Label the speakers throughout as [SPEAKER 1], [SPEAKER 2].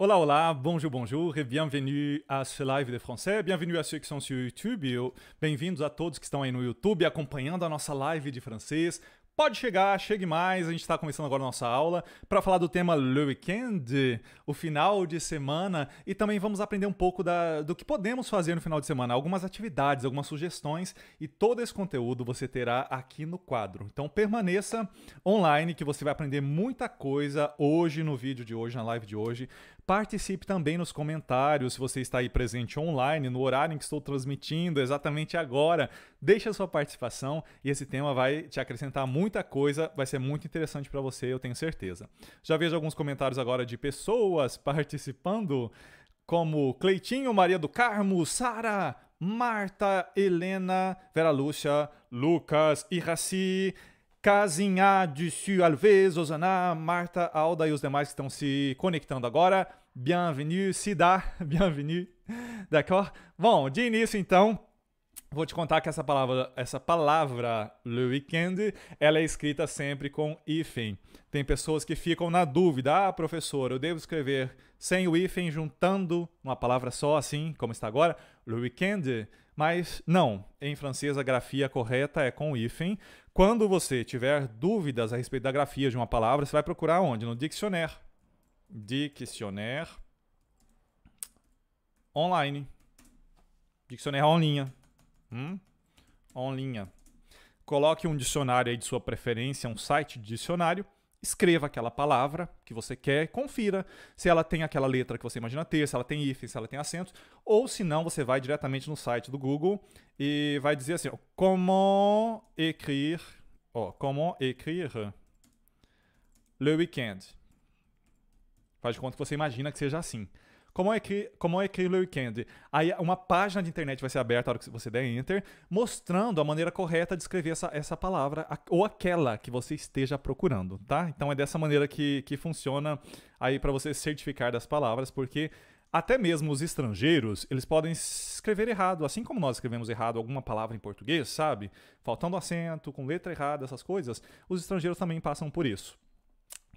[SPEAKER 1] Olá, olá! bonjour, bonjour et bienvenue à ce live de français, bienvenue à ceux qui sont sur YouTube, bem-vindos a todos que estão aí no YouTube acompanhando a nossa live de francês. Pode chegar, chegue mais, a gente está começando agora a nossa aula para falar do tema Le Weekend, o final de semana, e também vamos aprender um pouco da, do que podemos fazer no final de semana, algumas atividades, algumas sugestões, e todo esse conteúdo você terá aqui no quadro. Então permaneça online que você vai aprender muita coisa hoje no vídeo de hoje, na live de hoje, Participe também nos comentários, se você está aí presente online, no horário em que estou transmitindo, exatamente agora. Deixe a sua participação e esse tema vai te acrescentar muita coisa, vai ser muito interessante para você, eu tenho certeza. Já vejo alguns comentários agora de pessoas participando, como Cleitinho, Maria do Carmo, Sara, Marta, Helena, Vera Lúcia, Lucas, e Raci. Casinha, Dissy, Alves, Osana, Marta, Alda e os demais que estão se conectando agora. Bienvenue, Sida, bienvenue, d'accord? Bom, de início então, vou te contar que essa palavra, essa palavra le weekend, ela é escrita sempre com hífen. Tem pessoas que ficam na dúvida, ah, professor, eu devo escrever sem o hífen, juntando uma palavra só, assim como está agora, le weekend, mas não, em francês a grafia correta é com hífen quando você tiver dúvidas a respeito da grafia de uma palavra, você vai procurar onde? No dicionário. Dicionário online. Dicionário online. Hum? Online. Coloque um dicionário aí de sua preferência, um site de dicionário escreva aquela palavra que você quer, confira se ela tem aquela letra que você imagina ter, se ela tem hífen, se ela tem acento, ou se não, você vai diretamente no site do Google e vai dizer assim, ó, comment écrire, ó, comment écrire le weekend. Faz de conta que você imagina que seja assim. Como é que como é que o Candy, Aí uma página de internet vai ser aberta na hora que você der enter, mostrando a maneira correta de escrever essa, essa palavra ou aquela que você esteja procurando, tá? Então é dessa maneira que, que funciona aí para você certificar das palavras, porque até mesmo os estrangeiros, eles podem escrever errado, assim como nós escrevemos errado alguma palavra em português, sabe? Faltando acento, com letra errada, essas coisas, os estrangeiros também passam por isso.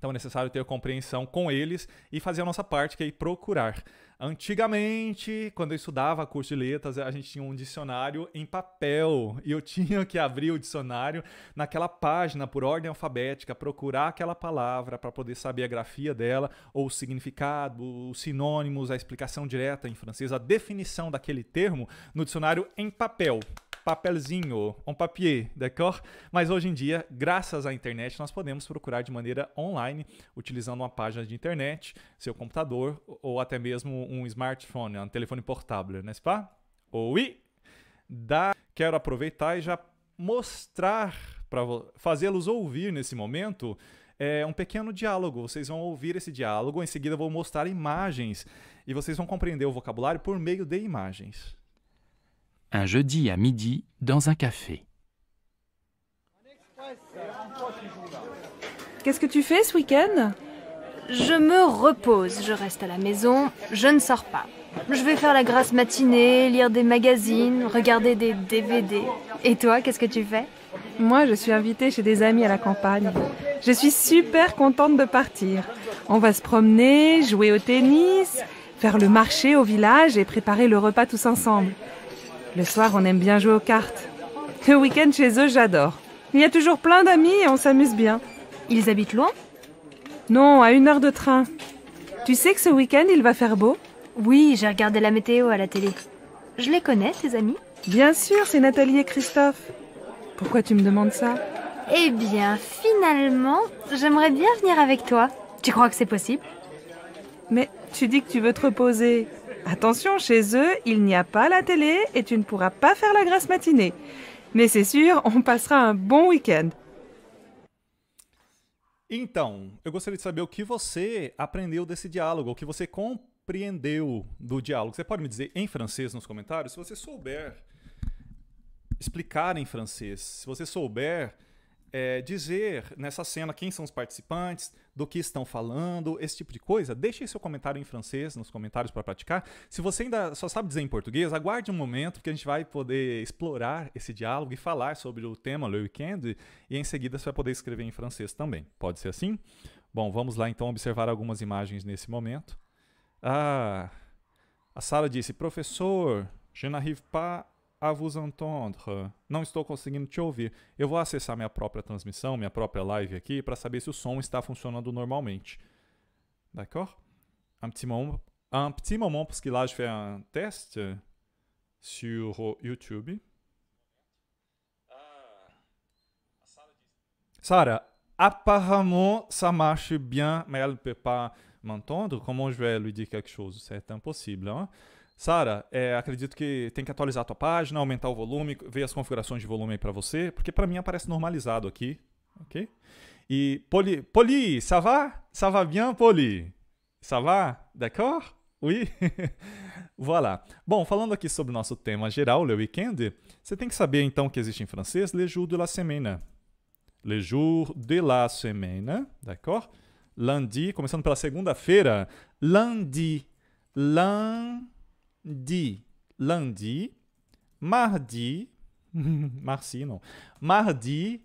[SPEAKER 1] Então é necessário ter compreensão com eles e fazer a nossa parte, que é procurar. Antigamente, quando eu estudava curso de letras, a gente tinha um dicionário em papel e eu tinha que abrir o dicionário naquela página por ordem alfabética, procurar aquela palavra para poder saber a grafia dela, ou o significado, os sinônimos, a explicação direta em francês, a definição daquele termo no dicionário em papel papelzinho, um papier, d'accord? Mas hoje em dia, graças à internet, nós podemos procurar de maneira online, utilizando uma página de internet, seu computador ou até mesmo um smartphone, um telefone portável, n'est-ce pas? Da... Quero aproveitar e já mostrar, para fazê-los ouvir nesse momento, é um pequeno diálogo. Vocês vão ouvir esse diálogo, em seguida eu vou mostrar imagens e vocês vão compreender o vocabulário por meio de imagens.
[SPEAKER 2] un jeudi à midi dans un café.
[SPEAKER 3] Qu'est-ce que tu fais ce week-end Je me repose, je reste à la maison, je ne sors pas. Je vais faire la grasse matinée, lire des magazines, regarder
[SPEAKER 4] des DVD. Et toi, qu'est-ce que tu fais Moi, je suis invitée chez des amis à la campagne. Je suis super contente de partir. On va se promener, jouer au tennis, faire le marché au village et préparer le repas tous ensemble. Le soir, on aime bien jouer aux cartes. Le week-end chez eux, j'adore. Il y a toujours plein d'amis et on s'amuse bien. Ils habitent loin Non, à une heure de train. Tu sais que ce week-end,
[SPEAKER 3] il va faire beau Oui, j'ai regardé la météo à la télé. Je les connais, ces amis Bien sûr, c'est Nathalie et Christophe. Pourquoi tu me demandes ça Eh bien, finalement, j'aimerais bien venir avec toi. Tu crois que c'est possible
[SPEAKER 4] Mais tu dis que tu veux te reposer. Attention, chez eux, il n'y a pas la télé et tu ne pourras pas faire la grasse matinée. Mais c'est sûr, on passera un bom week-end.
[SPEAKER 1] Então, eu gostaria de saber o que você aprendeu desse diálogo, o que você compreendeu do diálogo. Você pode me dizer em francês nos comentários? Se você souber explicar em francês, se você souber é, dizer nessa cena quem são os participantes, do que estão falando, esse tipo de coisa, deixe seu comentário em francês nos comentários para praticar. Se você ainda só sabe dizer em português, aguarde um momento que a gente vai poder explorar esse diálogo e falar sobre o tema Le Weekend e em seguida você vai poder escrever em francês também. Pode ser assim? Bom, vamos lá então observar algumas imagens nesse momento. Ah, a Sara disse: "Professor, je n'arrive pas a vous entendre. Não estou conseguindo te ouvir. Eu vou acessar minha própria transmissão, minha própria live aqui, para saber se o som está funcionando normalmente. D'accord Un petit moment, un petit moment parce que là, je fais un test sur YouTube. Sarah, apparemment, ça marche bien, mais elle ne peut pas m'entendre. Comment je vais lui dire quelque chose C'est impossible. Hein? Sara, é, acredito que tem que atualizar a tua página, aumentar o volume, ver as configurações de volume aí para você, porque para mim aparece normalizado aqui, ok? E Poli, Poli, ça va? Ça va bien, Poli? Ça va? D'accord? Oui? voilà. Bom, falando aqui sobre o nosso tema geral, le weekend, você tem que saber então que existe em francês le jour de la semaine. Le jour de la semaine, d'accord? Lundi, começando pela segunda-feira, lundi, lundi di, lundi, mardi, mardi non, mardi,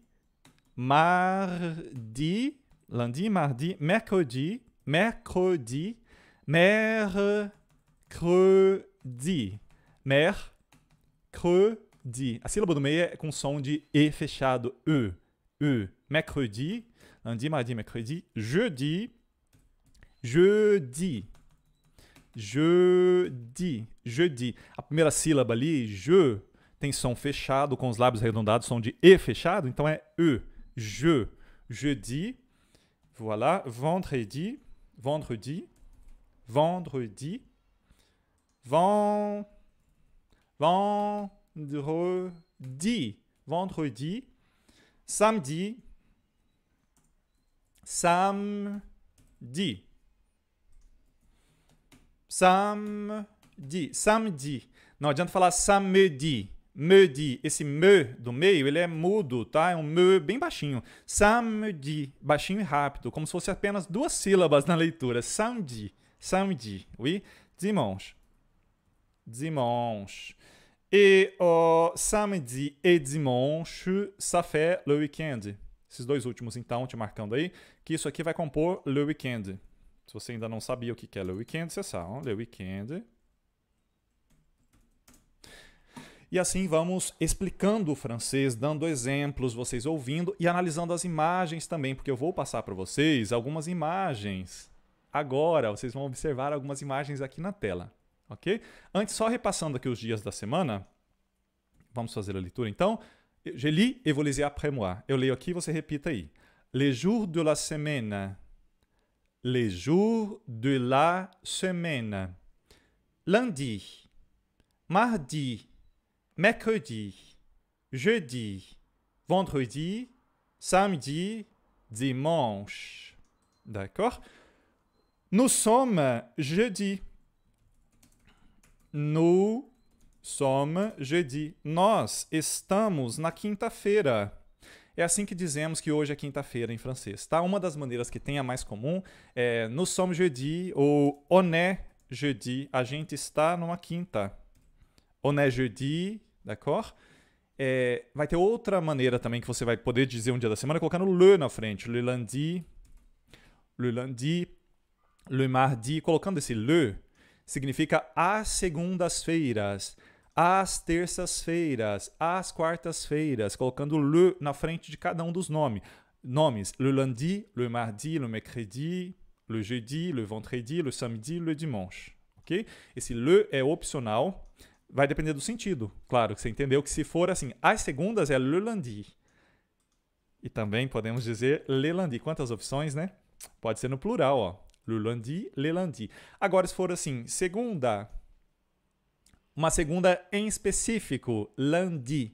[SPEAKER 1] mardi, lundi, mardi, mercredi, mercredi, mercredi, mercredi. A sílaba do meio é com som de E fechado, E, E, mercredi, lundi, mardi, mercredi, jeudi, jeudi, Jeudi, jeudi. je première A primeira sílaba ali, je, tem som fechado com os lábios arredondados, som de e fechado, então é e. Je, jeudi, voilà, vendredi, vendredi, vendredi, vend, vendredi, vendredi, samedi, samedi. Samedi. Samedi. Não adianta falar samedi. Medi. Esse me do meio, ele é mudo, tá? É um me bem baixinho. Samedi. Baixinho e rápido, como se fosse apenas duas sílabas na leitura. Samedi. Samedi. Oui? Dimanche. Dimanche. E o samedi e dimanche, ça fait le weekend. Esses dois últimos, então, te marcando aí, que isso aqui vai compor le weekend. Se você ainda não sabia o que é Le Weekend, você sabe. Le Weekend. E assim vamos explicando o francês, dando exemplos, vocês ouvindo e analisando as imagens também, porque eu vou passar para vocês algumas imagens. Agora, vocês vão observar algumas imagens aqui na tela, ok? Antes, só repassando aqui os dias da semana, vamos fazer a leitura então. Je lis et vous lisez après moi. Eu leio aqui, você repita aí. Les jours de la semaine. Les jours de la semaine. Lundi, mardi, mercredi, jeudi, vendredi, samedi, dimanche. D'accord Nous sommes jeudi. Nous sommes jeudi. Nós estamos na quinta-feira. É assim que dizemos que hoje é quinta-feira em francês, tá? Uma das maneiras que tem a mais comum é nous sommes jeudi ou on est jeudi. A gente está numa quinta. On est jeudi, d'accord? É, vai ter outra maneira também que você vai poder dizer um dia da semana, colocando le na frente. Le lundi, le lundi, le mardi. Colocando esse le, significa às segundas-feiras às terças-feiras, às quartas-feiras, colocando le na frente de cada um dos nomes. Nomes: le lundi, le mardi, le mercredi, le jeudi, le vendredi, le samedi, le dimanche. Ok? Esse le é opcional, vai depender do sentido. Claro que você entendeu que se for assim, às segundas é le lundi. E também podemos dizer le lundi. Quantas opções, né? Pode ser no plural, ó. Le lundi, le lundi. Agora, se for assim, segunda, uma segunda em específico, lundi.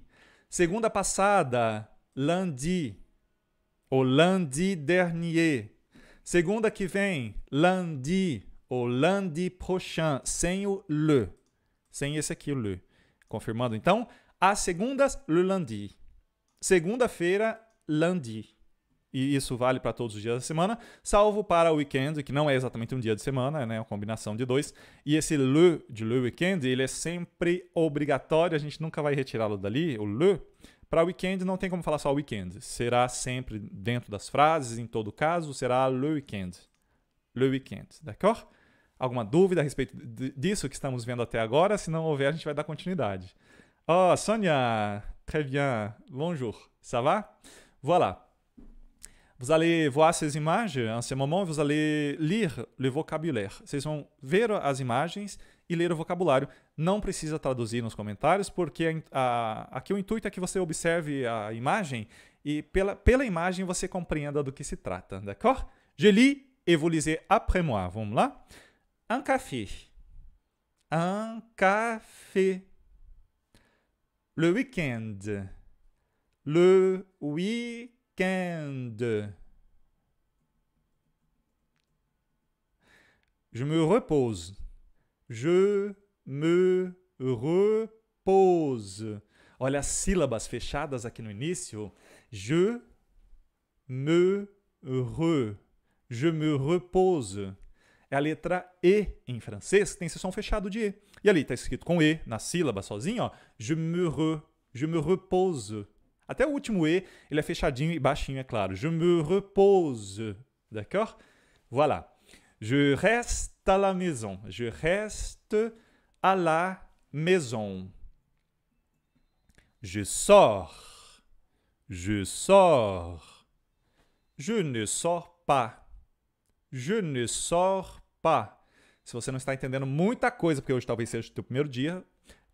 [SPEAKER 1] Segunda passada, lundi. Ou lundi dernier. Segunda que vem, lundi. Ou lundi prochain, sem o le. Sem esse aqui, o le. Confirmando então, as segundas, le lundi. Segunda-feira, lundi e isso vale para todos os dias da semana, salvo para o weekend, que não é exatamente um dia de semana, né, uma combinação de dois. E esse le de le weekend, ele é sempre obrigatório, a gente nunca vai retirá-lo dali, o le. Para weekend não tem como falar só weekend, será sempre dentro das frases, em todo caso, será le weekend. Le weekend, d'accord? Alguma dúvida a respeito disso que estamos vendo até agora? Se não houver, a gente vai dar continuidade. Oh, Sonia, très bien, bonjour, ça va? Voilà. Vous allez voir ces images. En ce moment, vous allez lire le vocabulaire. Vocês vão ver as imagens e ler o vocabulário. Não precisa traduzir nos comentários, porque a, a, aqui o intuito é que você observe a imagem e pela, pela imagem você compreenda do que se trata, d'accord? Je lis et vous lisez après moi. Vamos lá? Un café. Un café. Le week-end. Le week-end week Je me repose. Je me repose. Olha as sílabas fechadas aqui no início. Je me re. Je me repose. É a letra E em francês, que tem esse som fechado de E. E ali está escrito com E na sílaba sozinho, ó. Je me re. Je me repose. Até o último E, ele é fechadinho e baixinho, é claro. Je me repose. D'accord Voilà. Je reste à la maison. Je reste à la maison. Je sors. Je sors. Je ne sors pas. Je ne sors pas. Se você não está entendendo muita coisa, porque hoje talvez seja o seu primeiro dia,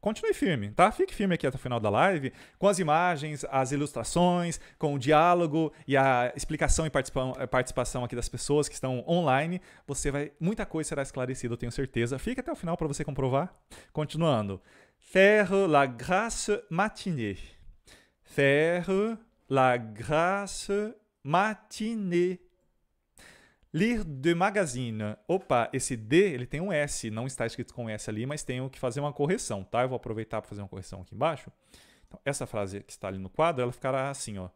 [SPEAKER 1] continue firme, tá? Fique firme aqui até o final da live, com as imagens, as ilustrações, com o diálogo e a explicação e participação aqui das pessoas que estão online. Você vai muita coisa será esclarecida, eu tenho certeza. Fique até o final para você comprovar. Continuando. Ferro la grâce matinée. Ferro la grâce matinée. Lire de magazine. Opa, esse D ele tem um S, não está escrito com S ali, mas tenho que fazer uma correção, tá? Eu vou aproveitar para fazer uma correção aqui embaixo. Então, essa frase que está ali no quadro, ela ficará assim, ó.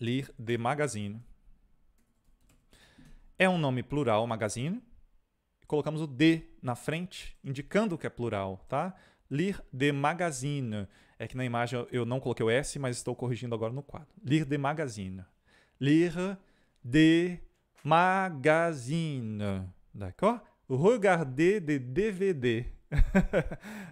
[SPEAKER 1] Lire de magazine. É um nome plural, magazine. Colocamos o d na frente, indicando que é plural, tá? Lire de magazine. É que na imagem eu não coloquei o S, mas estou corrigindo agora no quadro. Lire de magazine. Lire de magazine. D'accord Regarder des DVD.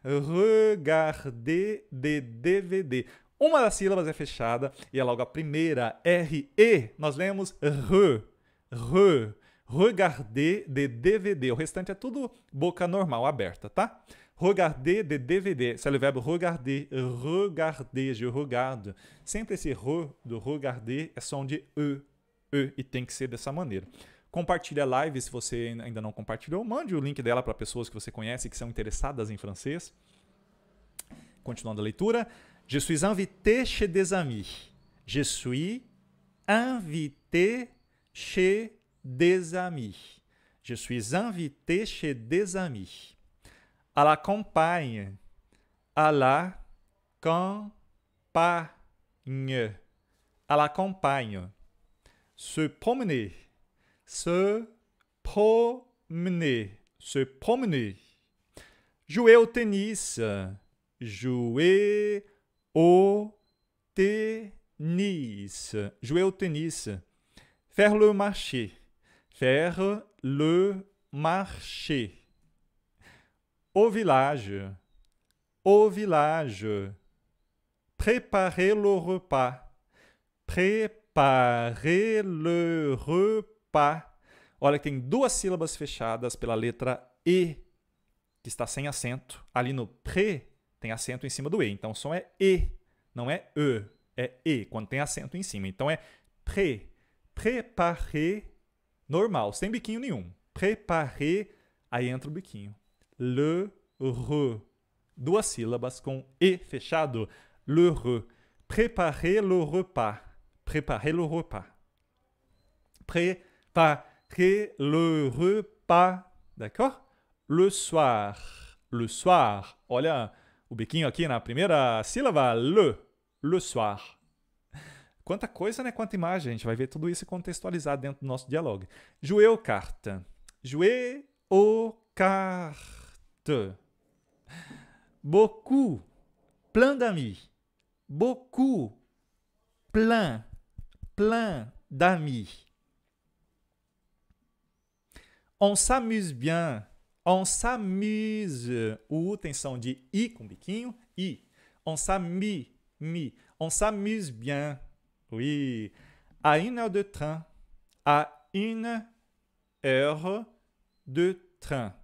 [SPEAKER 1] Regarder des DVD. Uma das sílabas é fechada e é logo a primeira, R-E. Nós lemos R. R. Regarder de DVD. O restante é tudo boca normal, aberta, tá? Regarder de DVD. é o verbo regarder. Regarder, je regarde. Sempre esse R do regarder é som de E e tem que ser dessa maneira. Compartilhe a live se você ainda não compartilhou. Mande o link dela para pessoas que você conhece que são interessadas em francês. Continuando a leitura. Je suis invité chez des amis. Je suis invité chez des amis. Je suis invité chez des amis. À la campagne. À la campagne. À la campagne. se promener, se promener, se promener. Jouer au tennis, jouer au tennis, jouer au tennis. Faire le marché, faire le marché. Au village, au village. Préparer le repas, préparer préparer le repas. Olha que tem duas sílabas fechadas pela letra E, que está sem acento. Ali no pré tem acento em cima do E. Então o som é E, não é E, é E, quando tem acento em cima. Então é pré, préparer, normal, sem biquinho nenhum. Préparer, aí entra o biquinho. Le, re, duas sílabas com E fechado. Le, re. Préparer le repas. Préparez le repas. Préparez le repas. D'accord? Le soir. Le soir. Olha o biquinho aqui na primeira sílaba. Le. Le soir. Quanta coisa, né? Quanta imagem. A gente vai ver tudo isso contextualizado dentro do nosso diálogo. Jouer aux cartes. Jouer aux carte. Beaucoup. Plein d'amis. Beaucoup. Plein plein d'amis. On s'amuse bien. On s'amuse. ou attention de I un biquinho. I. On s'amuse. On s'amuse bien. Oui. À une heure de train. À une heure de train.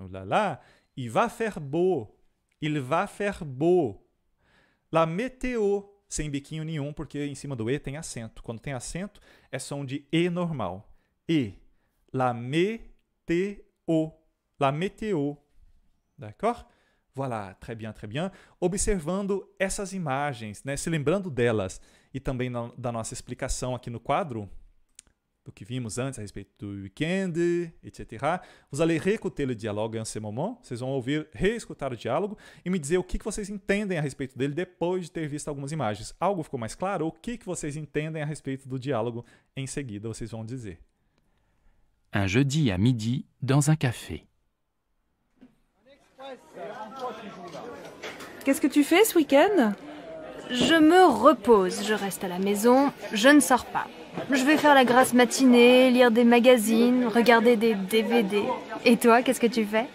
[SPEAKER 1] Oh là là. Il va faire beau. Il va faire beau. La météo sem biquinho nenhum, porque em cima do E tem acento. Quando tem acento, é som de E normal. E. La météo. La météo. D'accord? Voilà, très bien, très bien. Observando essas imagens, né? se lembrando delas e também na, da nossa explicação aqui no quadro, do que vimos antes a respeito do weekend, etc. Vous allez réécouter le dialogue en ce moment. Vocês vão ouvir, reescutar o diálogo e me dizer o que vocês entendem a respeito dele depois de ter visto algumas imagens. Algo ficou mais claro? O que vocês entendem a respeito do diálogo em seguida vocês vão dizer.
[SPEAKER 2] Un jeudi à midi dans un café.
[SPEAKER 4] Qu'est-ce que tu
[SPEAKER 3] fais ce week-end Je me repose, je reste à la maison, je ne sors pas. Je vais faire la grasse matinée, lire des magazines, regarder des DVD.
[SPEAKER 4] Et toi, qu'est-ce que tu fais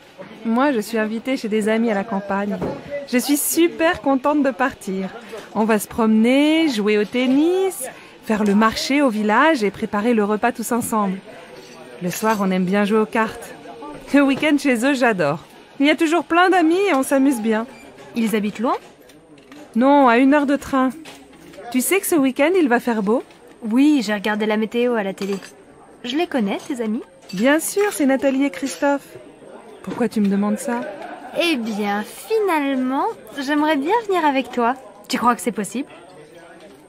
[SPEAKER 4] Moi, je suis invitée chez des amis à la campagne. Je suis super contente de partir. On va se promener, jouer au tennis, faire le marché au village et préparer le repas tous ensemble. Le soir, on aime bien jouer aux cartes. Le week-end chez eux, j'adore. Il y a toujours plein d'amis et on s'amuse bien. Ils habitent loin Non, à une heure de train. Tu sais que ce week-end, il va faire beau oui,
[SPEAKER 3] j'ai regardé la météo à la télé. Je les connais, tes amis Bien sûr, c'est Nathalie et Christophe. Pourquoi tu me demandes ça Eh bien, finalement, j'aimerais bien
[SPEAKER 4] venir avec toi. Tu crois que c'est possible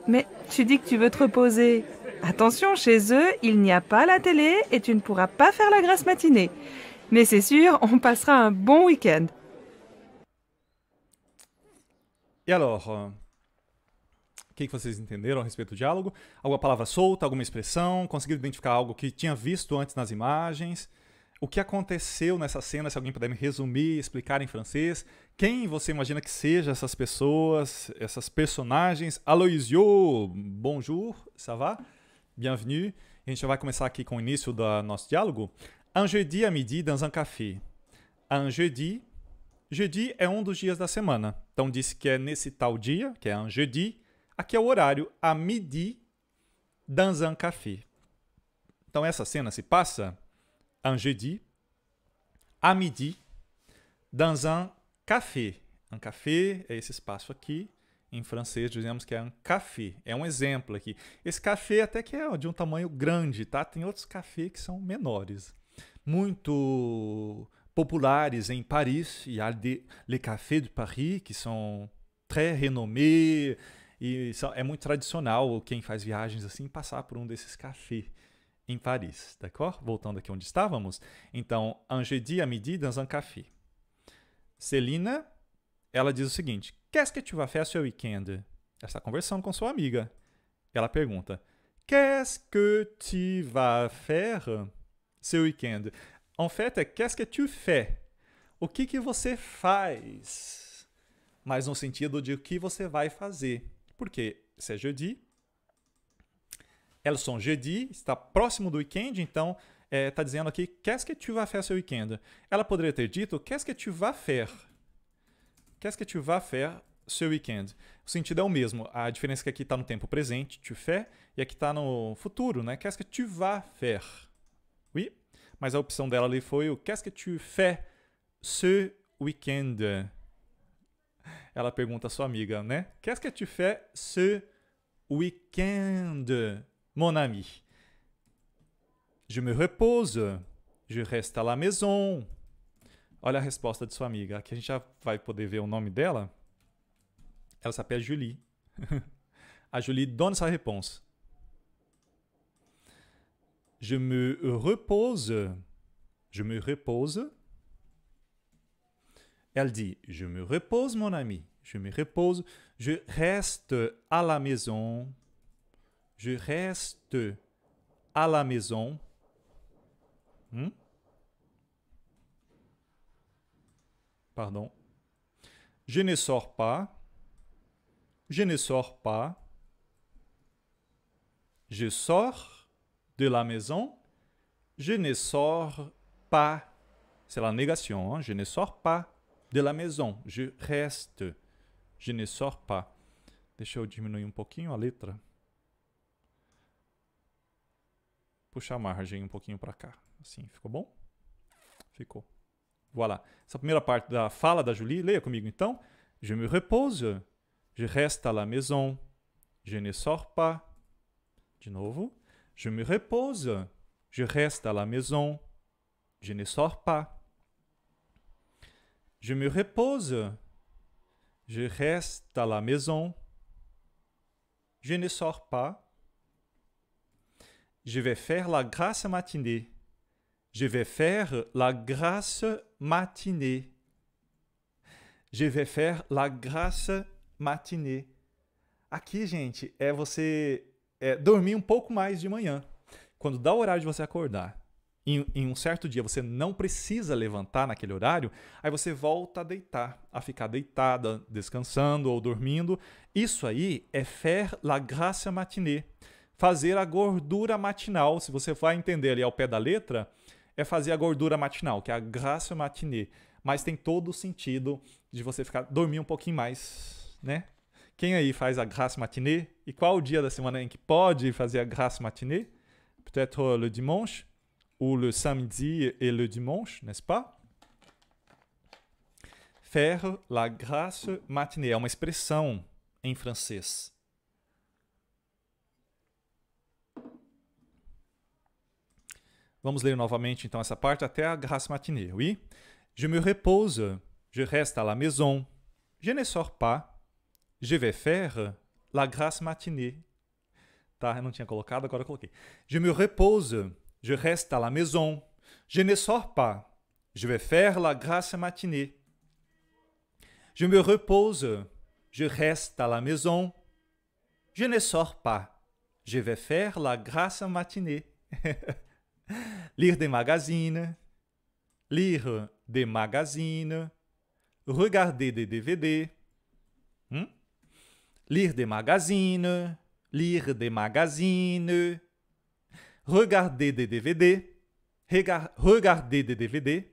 [SPEAKER 4] Mais tu dis que tu veux te reposer. Attention, chez eux, il n'y a pas la télé et tu ne pourras pas faire la grasse matinée. Mais c'est sûr, on passera un bon week-end.
[SPEAKER 1] Et alors euh, que, que vocês entenderam a respeito do diálogo? Alguma palavra solta, alguma expressão? Conseguiram identificar algo que tinha visto antes nas imagens? O que aconteceu nessa cena, se alguém puder me resumir, explicar em francês? Quem você imagina que seja essas pessoas, essas personagens? Aloysio, bonjour, ça va? Bienvenue. A gente vai começar aqui com o início do nosso diálogo. Un jeudi à midi dans un café. Un jeudi. Jeudi é um dos dias da semana. Então disse que é nesse tal dia, que é un jeudi, Aqui é o horário a midi un Café. Então essa cena se passa en jeudi, à midi, dans un café. Un café é esse espaço aqui. Em francês dizemos que é um café. É um exemplo aqui. Esse café até que é de um tamanho grande, tá? Tem outros cafés que são menores. Muito populares em Paris. E há de, les cafés de Paris, que são très renommés, e é muito tradicional quem faz viagens assim passar por um desses cafés em Paris, d'accord? Voltando aqui onde estávamos. Então, Angélie a midi dans un café. Celina, ela diz o seguinte: Qu'est-ce que tu vas faire ce weekend? end Ela está conversando com sua amiga. Ela pergunta: Qu'est-ce que tu vas faire ce weekend? end En fait, é qu'est-ce que tu fais? O que, que você faz? Mas no sentido de o que você vai fazer porque se é jeudi, elas são jeudi, está próximo do weekend, então está é, tá dizendo aqui, qu'est-ce que tu vas faire ce weekend? Ela poderia ter dito, qu'est-ce que tu vas faire? Qu'est-ce que tu vas faire ce O sentido é o mesmo, a diferença é que aqui está no tempo presente, tu fais, e aqui está no futuro, né? Qu'est-ce que tu vas faire? Oui, mas a opção dela ali foi o qu'est-ce que tu fais ce weekend? Ela pergunta à sua amiga, né? Qu'est-ce que tu fais ce week-end, mon ami? Je me repose. Je reste à la maison. Olha a resposta de sua amiga. Aqui a gente já vai poder ver o nome dela. Ela apela Julie. a Julie donne sa réponse. Je me repose. Je me repose. Elle dit, je me repose, mon ami, je me repose, je reste à la maison, je reste à la maison. Hmm? Pardon. Je ne sors pas. Je ne sors pas. Je sors de la maison. Je ne sors pas. C'est la négation. Hein. Je ne sors pas de la maison. Je reste. Je ne sors pas. Deixa eu diminuir um pouquinho a letra. Puxar a margem um pouquinho para cá. Assim, ficou bom? Ficou. Voilà. Essa primeira parte da fala da Julie, leia comigo então. Je me repose. Je reste à la maison. Je ne sors pas. De novo. Je me repose. Je reste à la maison. Je ne sors pas. Je me repose. Je reste à la maison. Je ne sors pas. Je vais faire la grâce matinée. Je vais faire la grâce matinée. Je vais faire la grâce matinée. Aqui, gente, é você é, dormir um pouco mais de manhã. Quando dá o horário de você acordar, em, em, um certo dia você não precisa levantar naquele horário, aí você volta a deitar, a ficar deitada, descansando ou dormindo. Isso aí é faire la graça matinée, fazer a gordura matinal. Se você vai entender ali ao pé da letra, é fazer a gordura matinal, que é a graça matinée. Mas tem todo o sentido de você ficar dormir um pouquinho mais, né? Quem aí faz a graça matinée? E qual o dia da semana em que pode fazer a graça matinée? Peut-être euh, le dimanche? ou le samedi et le dimanche, n'est-ce pas? Faire la grâce matinée é uma expressão em francês. Vamos ler novamente então essa parte até a grâce matinée, oui? Je me repose, je reste à la maison, je ne sors pas, je vais faire la grâce matinée. Tá, eu não tinha colocado, agora eu coloquei. Je me repose, Je reste à la maison. Je ne sors pas. Je vais faire la grâce matinée. Je me repose. Je reste à la maison. Je ne sors pas. Je vais faire la grâce matinée. lire des magazines. Lire des magazines. Regarder des DVD. Hmm? Lire des magazines. Lire des magazines. Regarder des DVD. Regar, regarder des DVD.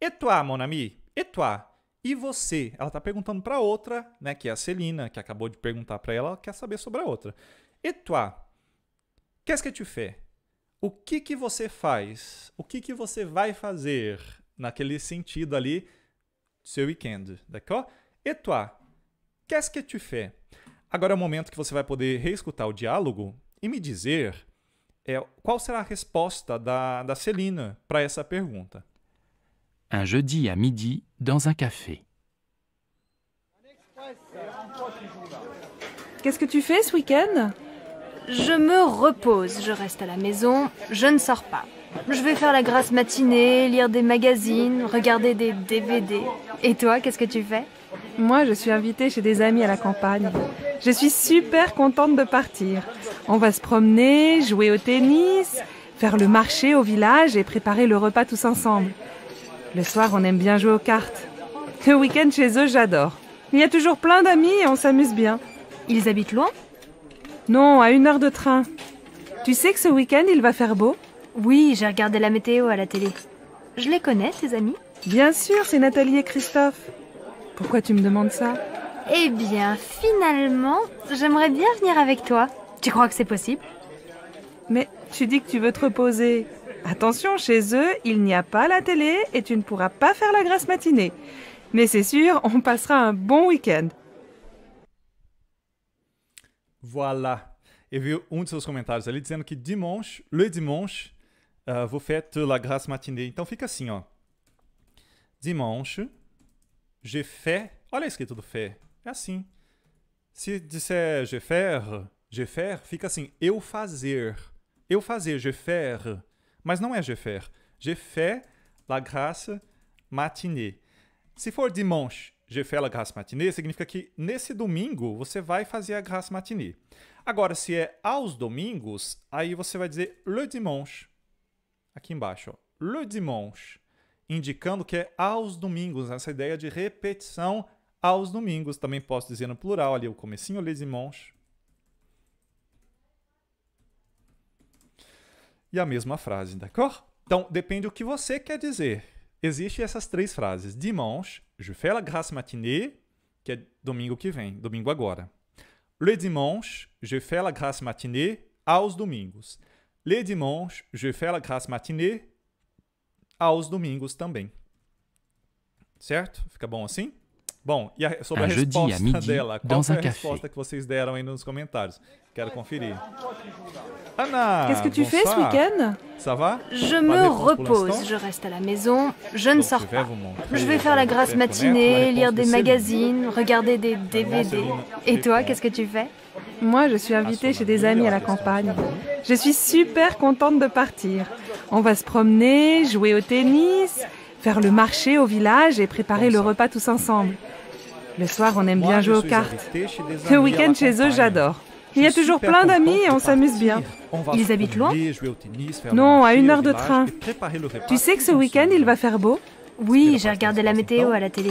[SPEAKER 1] Et toi, mon ami? Et toi? E você? Ela está perguntando para outra, né, que é a Celina, que acabou de perguntar para ela, ela quer saber sobre a outra. Et toi? Qu'est-ce que tu fais? O que que você faz? O que que você vai fazer naquele sentido ali seu weekend, d'accord? Et toi? Qu'est-ce que tu fais? Agora é o momento que você vai poder reescutar o diálogo e me dizer é qual sera a resposta Céline da Celina para pergunta?
[SPEAKER 2] Un jeudi à midi dans un café.
[SPEAKER 4] Qu'est-ce que tu fais ce week-end Je me
[SPEAKER 3] repose, je reste à la maison, je ne sors pas. Je vais faire la grasse matinée, lire des
[SPEAKER 4] magazines, regarder des DVD. Et toi, qu'est-ce que tu fais moi, je suis invitée chez des amis à la campagne. Je suis super contente de partir. On va se promener, jouer au tennis, faire le marché au village et préparer le repas tous ensemble. Le soir, on aime bien jouer aux cartes. Le week-end chez eux, j'adore. Il y a toujours plein d'amis et on s'amuse bien. Ils habitent loin Non, à une heure de train. Tu sais que ce week-end, il va faire beau Oui, j'ai regardé la météo à la télé. Je les
[SPEAKER 3] connais, tes amis Bien sûr, c'est Nathalie et Christophe. Pourquoi tu me demandes ça Eh bien, finalement, j'aimerais bien venir avec toi. Tu crois que c'est possible
[SPEAKER 4] Mais tu dis que tu veux te reposer. Attention, chez eux, il n'y a pas la télé et tu ne pourras pas faire la grâce matinée. Mais c'est sûr, on passera un bon week-end.
[SPEAKER 1] Voilà. et vu un de seus comentários ali dizendo que dimanche, le dimanche, euh, vous faites la grâce matinée. Então fica assim, ó. Dimanche, Gefé. Olha a escrita do fé. É assim. Se disser je Gefer, fica assim, eu fazer. Eu fazer, Gefer. Mas não é Gefer. Gefé, la grâce matinée. Se for dimanche, Gefé, la grâce matinée, significa que nesse domingo você vai fazer a grâce matinée. Agora, se é aos domingos, aí você vai dizer le dimanche. Aqui embaixo, ó. Le dimanche indicando que é aos domingos, essa ideia de repetição aos domingos. Também posso dizer no plural ali, o comecinho les dimanches. E a mesma frase, d'accord? Então, depende o que você quer dizer. Existem essas três frases. Dimanche, je fais la grâce matinée, que é domingo que vem, domingo agora. Le dimanche, je fais la grâce matinée aos domingos. Le dimanche, je fais la grâce matinée aos domingos também. Certo? Fica bom assim? Bom, e a, sobre a, a resposta dela, a resposta que vocês deram aí nos comentários? Quero conferir. Ana! Qu'est-ce que tu fais ce week-end Ça va Je me repose, je
[SPEAKER 3] reste à la maison, je ne sors pas.
[SPEAKER 1] Je vais faire la euh, grasse matinée, lire des
[SPEAKER 3] magazines, regarder des
[SPEAKER 4] DVD. Et toi, qu'est-ce que tu fais moi, je suis invitée ah, chez des amis à la campagne. Je suis super contente de partir. On va se promener, jouer au tennis, faire le marché au village et préparer le repas tous ensemble. Le soir, on aime bien jouer aux cartes. Ce week-end chez eux, j'adore. Il y a toujours plein d'amis et on s'amuse bien. Ils habitent
[SPEAKER 1] loin Non, à une heure de train.
[SPEAKER 4] Tu sais que ce week-end, il va
[SPEAKER 3] faire beau oui, j'ai regardé la météo à la télé.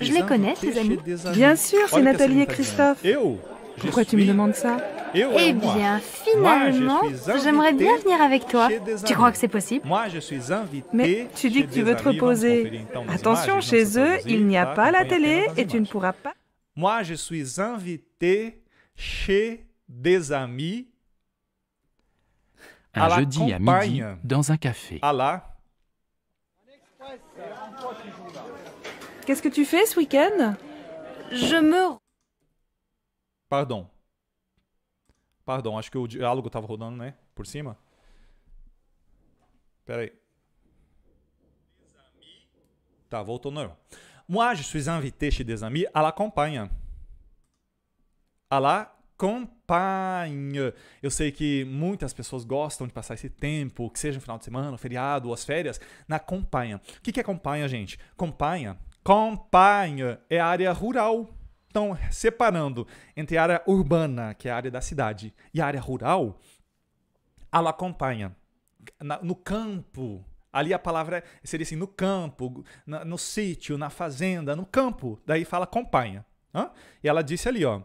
[SPEAKER 1] Je les connais, tes amis Bien sûr,
[SPEAKER 3] c'est oh, Nathalie et Christophe.
[SPEAKER 4] Eh oh. Pourquoi tu me demandes ça Eh, eh bien, finalement, j'aimerais bien venir avec toi.
[SPEAKER 1] Tu crois que c'est possible Moi, je suis Mais tu dis que tu veux te reposer. Attention, chez eux, il n'y a pas la télé et
[SPEAKER 4] tu ne pourras pas.
[SPEAKER 1] Moi, je suis invité chez des amis.
[SPEAKER 2] Un jeudi à midi, dans un café. À
[SPEAKER 4] Qu'est-ce que tu fais ce week-end Je me
[SPEAKER 1] Pardon. Pardon, acho que o diálogo estava rodando, né? Por cima. Pera aí. Tá, voltou normal. Moi, je suis invité chez des amis à la campagne. À la campagne. Eu sei que muitas pessoas gostam de passar esse tempo, que seja no final de semana, feriado ou as férias, na campanha. O que é campanha, gente? Campanha, campanha é área rural estão separando entre a área urbana, que é a área da cidade, e a área rural, ela acompanha. Na, no campo, ali a palavra é, seria assim, no campo, na, no sítio, na fazenda, no campo. Daí fala acompanha. E ela disse ali, ó,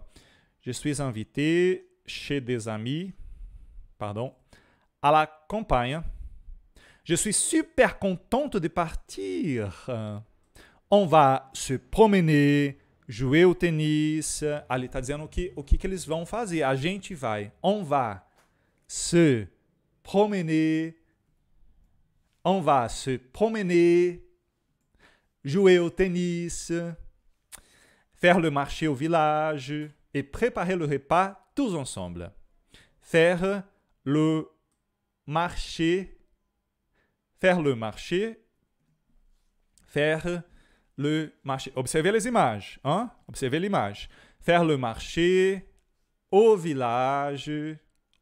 [SPEAKER 1] Je suis invité chez des amis, pardon, Ela acompanha. Je suis super contente de partir. On va se promener jouer au tennis. Ali está dizendo que, o que, que eles vão fazer. A gente vai. On va se promener. On va se promener. Jouer au tennis. Faire le marché au village. Et préparer le repas tous ensemble. Faire le marché. Faire le marché. Faire le marché. Observez les images. Hein? Observez l'image. Faire le marché au village.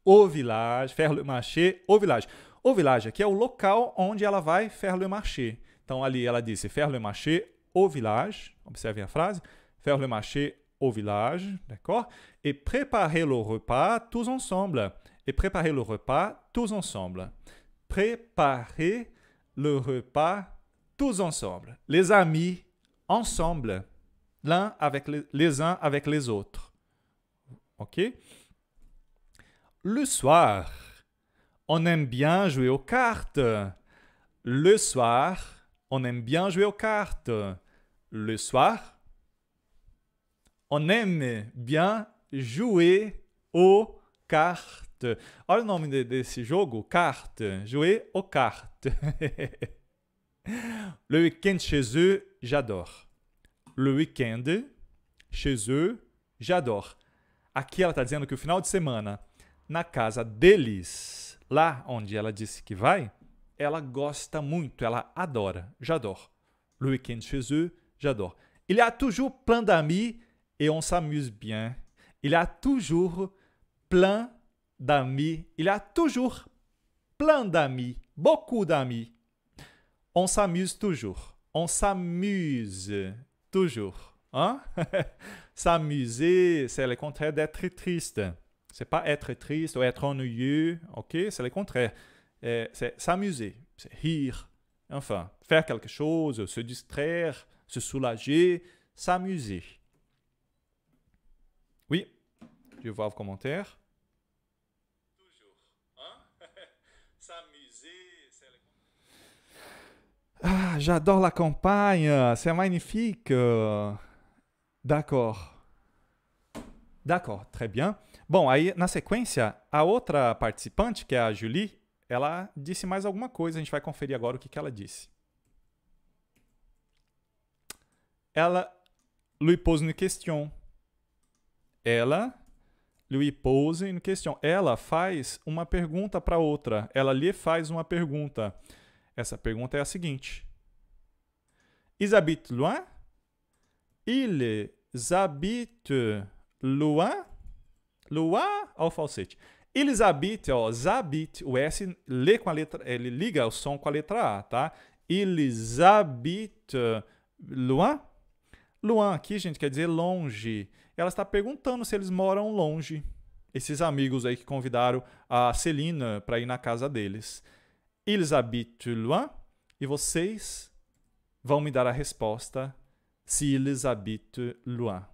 [SPEAKER 1] Au village. Faire le marché au village. Au village qui est le local où elle va faire le marché. Então ali elle dit faire le marché au village. Observez la phrase. Faire le marché au village. D'accord? Et préparer le repas tous ensemble. Et préparer le repas tous ensemble. Préparer le repas tous ensemble. Les amis, ensemble, l'un avec les, uns avec les autres. OK Le soir, on aime bien jouer aux cartes. Le soir, on aime bien jouer aux cartes. Le soir, on aime bien jouer aux cartes. Oh, le nom de ce jeu, cartes. Jouer aux cartes. Le week-end chez eux, j'adore. Le week-end chez eux, j'adore. Aqui ela está dizendo que o final de semana na casa deles, lá onde ela disse que vai, ela gosta muito, ela adora. J'adore. Le week-end chez eux, j'adore. Il y a toujours plein d'amis et on s'amuse bien. Il y a toujours plein d'amis. Il y a toujours plein d'amis. Beaucoup d'amis. On s'amuse toujours. On s'amuse toujours. Hein? S'amuser, c'est le contraire d'être triste. C'est pas être triste ou être ennuyeux, ok? C'est le contraire. Euh, c'est s'amuser, c'est rire. Enfin, faire quelque chose, se distraire, se soulager, s'amuser. Oui, je vois vos commentaires. Ah, j'adore la campagne, c'est magnifique. D'accord. D'accord, très bien. Bom, aí na sequência, a outra participante, que é a Julie, ela disse mais alguma coisa, a gente vai conferir agora o que, que ela disse. Ela lui pose une question. Ela lui pose une question. Ela faz uma pergunta para outra. Ela lhe faz uma pergunta. Essa pergunta é a seguinte: Ils habitent loin? Ils habitent loin? Loin ao falsete. Eles habitem, ó, zabit, o S lê com a letra, ele liga o som com a letra A, tá? Eles eh, Luan loin? Loin aqui, gente, quer dizer longe. Ela está perguntando se eles moram longe. Esses amigos aí que convidaram a Celina para ir na casa deles. Ils habitent loin e vous vão me dar la resposta se habitent loin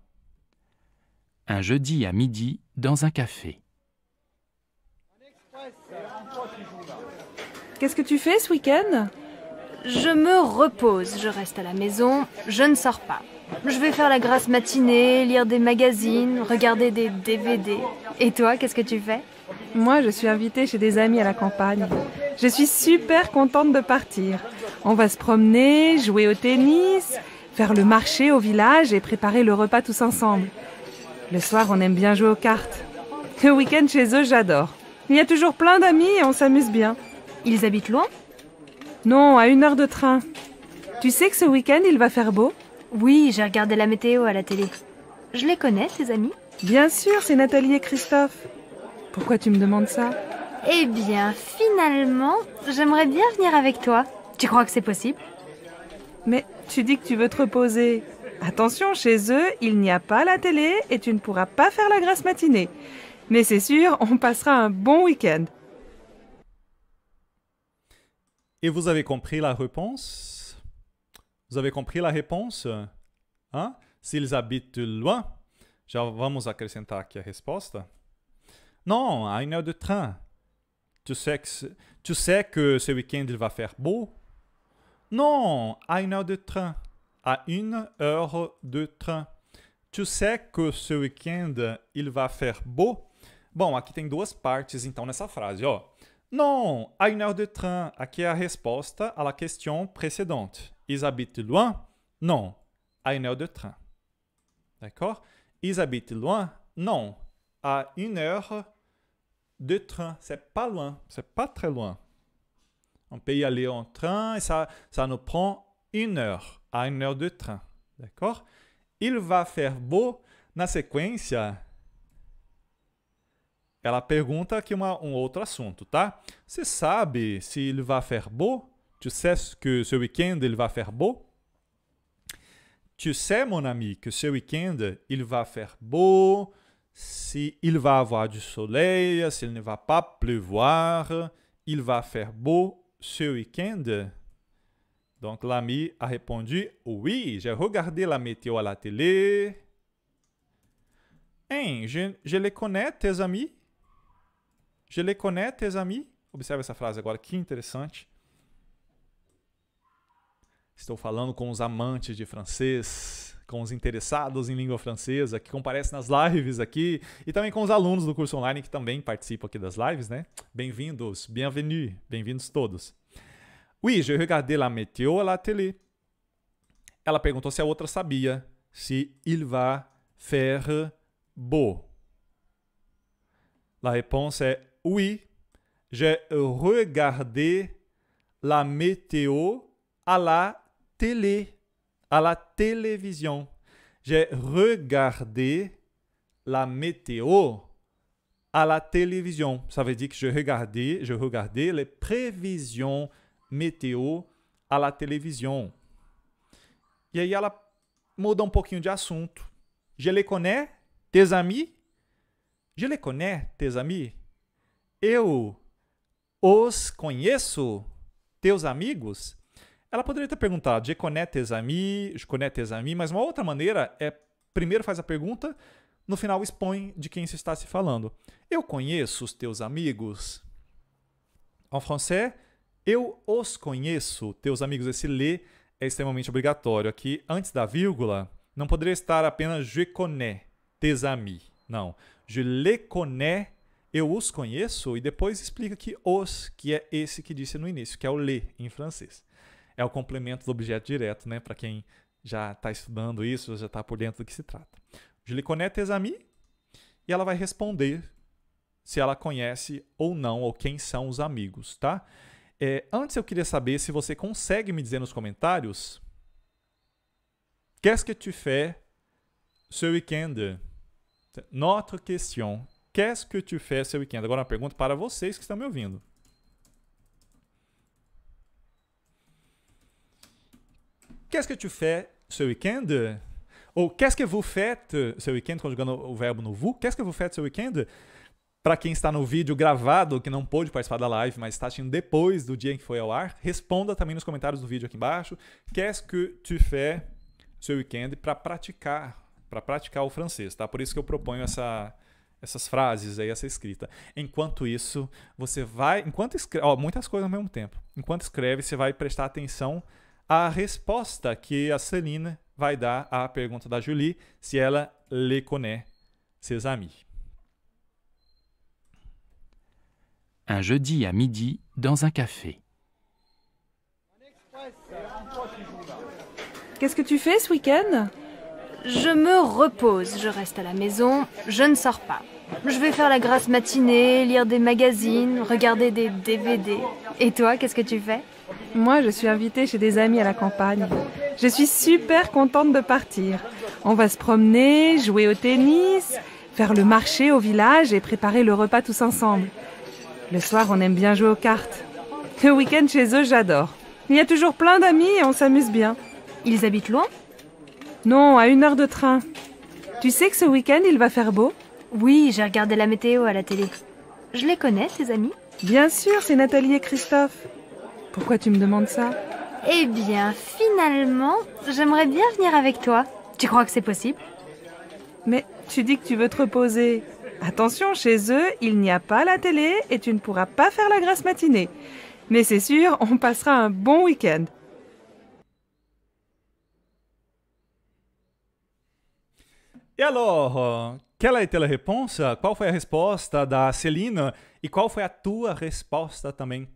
[SPEAKER 2] Un jeudi à midi dans un café.
[SPEAKER 4] Qu'est-ce que tu fais ce week-end Je me
[SPEAKER 3] repose, je reste à la maison, je ne sors pas. Je vais faire la grasse matinée, lire des
[SPEAKER 4] magazines, regarder des DVD. Et toi, qu'est-ce que tu fais moi, je suis invitée chez des amis à la campagne. Je suis super contente de partir. On va se promener, jouer au tennis, faire le marché au village et préparer le repas tous ensemble. Le soir, on aime bien jouer aux cartes. Le week-end chez eux, j'adore. Il y a toujours plein d'amis et on s'amuse bien. Ils habitent loin Non, à une heure de train. Tu sais que ce week-end, il va faire beau Oui, j'ai regardé la météo à la télé. Je les
[SPEAKER 3] connais, tes amis Bien sûr, c'est Nathalie et Christophe. Pourquoi tu me demandes ça Eh bien, finalement, j'aimerais bien venir avec toi. Tu crois que c'est possible
[SPEAKER 4] Mais tu dis que tu veux te reposer. Attention, chez eux, il n'y a pas la télé et tu ne pourras pas faire la grasse matinée. Mais c'est sûr, on passera un bon week-end.
[SPEAKER 1] Et vous avez compris la réponse Vous avez compris la réponse Hein? S'ils habitent loin, já vamos acrescentar aqui a resposta. Non, à une heure de train. Tu sais que, ce week-end il va faire beau Non, à une heure de train. À une heure de train. Tu sais que ce week-end il va faire beau? Bon, aqui tem duas partes então nessa frase, ó. Non, à une heure de train. Aqui é a resposta à la question précédente. Ils habitent loin? Non, à une heure de train. D'accord? Ils habitent loin? Non, à une heure de train. C'est pas loin, c'est pas très loin. On peut y aller en train et ça, ça nous prend une heure à une heure de train. D'accord Il va faire beau. Na sequência, ela pergunta aqui uma, um outro assunto, tá? Você sabe se ele vai faire beau? Tu sais que ce week-end il va faire beau? Tu sais, mon ami, que ce week-end il va faire beau? Si il va avoir du soleil, s'il ne va pas pleuvoir, il va faire beau ce week-end. Donc l'ami a répondu Oui, j'ai regardé la météo à la télé. Hein, je, je les connais, tes amis. Je les connais, tes amis. Observe essa frase agora, que interessante. Estou falando com os amantes de francês com os interessados em língua francesa, que comparecem nas lives aqui, e também com os alunos do curso online que também participam aqui das lives, né? Bem-vindos, bienvenue, bem-vindos todos. Oui, je regardais la météo à la télé. Ela perguntou se a outra sabia se il va faire beau. La réponse est oui, j'ai regardé la météo à la télé à la télévision. J'ai regardé la météo à la télévision. Ça veut dire que je regardais, je regardais les prévisions météo à la télévision. E aí ela muda um pouquinho de assunto. Je les connais, tes amis? Je les connais, tes amis? Eu os conheço, teus amigos? Ela poderia ter perguntado, je connais tes amis, je connais tes amis, mas uma outra maneira é, primeiro faz a pergunta, no final expõe de quem se está se falando. Eu conheço os teus amigos. En français, eu os conheço, teus amigos. Esse lê é extremamente obrigatório. Aqui, antes da vírgula, não poderia estar apenas je connais tes amis. Não. Je les connais, eu os conheço, e depois explica que os, que é esse que disse no início, que é o le em francês é o complemento do objeto direto, né? Para quem já está estudando isso, já está por dentro do que se trata. Julie conecta é Exami e ela vai responder se ela conhece ou não, ou quem são os amigos, tá? É, antes eu queria saber se você consegue me dizer nos comentários Qu'est-ce que tu fais ce week-end? Notre question. Qu'est-ce que tu fais ce weekend? Agora uma pergunta para vocês que estão me ouvindo. Qu'est-ce que tu fais ce weekend? Ou qu'est-ce que vous faites ce weekend? Conjugando o verbo no vous. Qu'est-ce que vous faites ce weekend? Para quem está no vídeo gravado, que não pôde participar da live, mas está assistindo depois do dia em que foi ao ar, responda também nos comentários do vídeo aqui embaixo. Qu'est-ce que tu fais ce weekend Para praticar, para praticar o francês, tá? Por isso que eu proponho essa, essas frases aí, essa escrita. Enquanto isso, você vai. Enquanto escreve. muitas coisas ao mesmo tempo. Enquanto escreve, você vai prestar atenção La réponse que a Celine vai dar à pergunta da Julie si elle les connaît ses amis.
[SPEAKER 2] Un jeudi à midi dans un café.
[SPEAKER 4] Qu'est-ce que tu fais ce week-end Je me repose, je reste
[SPEAKER 3] à la maison, je ne sors pas. Je vais faire la grasse matinée, lire des magazines,
[SPEAKER 4] regarder des DVD. Et toi, qu'est-ce que tu fais moi, je suis invitée chez des amis à la campagne. Je suis super contente de partir. On va se promener, jouer au tennis, faire le marché au village et préparer le repas tous ensemble. Le soir, on aime bien jouer aux cartes. Le week-end chez eux, j'adore. Il y a toujours plein d'amis et on s'amuse bien. Ils habitent loin Non, à une heure de train. Tu sais que ce
[SPEAKER 3] week-end, il va faire beau Oui, j'ai regardé la météo à la télé. Je les connais, tes amis Bien sûr, c'est Nathalie et Christophe. Pourquoi tu me demandes ça Eh bien, finalement, j'aimerais bien venir avec toi. Tu crois que c'est possible
[SPEAKER 4] Mais tu dis que tu veux te reposer. Attention, chez eux, il n'y a pas la télé et tu ne pourras pas faire la grasse matinée. Mais c'est sûr, on passera un bon week-end.
[SPEAKER 1] Et alors, quelle a été la réponse? Qual foi a resposta da Celina? E qual foi a tua resposta também?